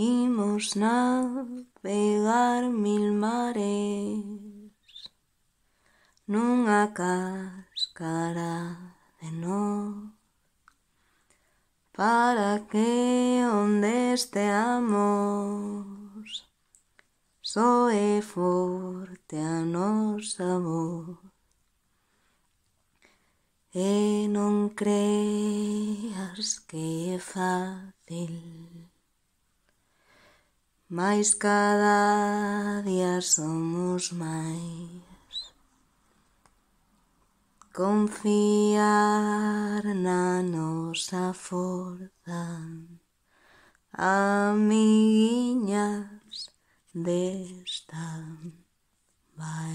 Imos navegar mil mares Nunha cáscara de noz Para que onde esteamos Soe forte a nosa voz E non creas que é fácil Mais cada día somos máis Confiar na nosa forza Amiguiñas desta vai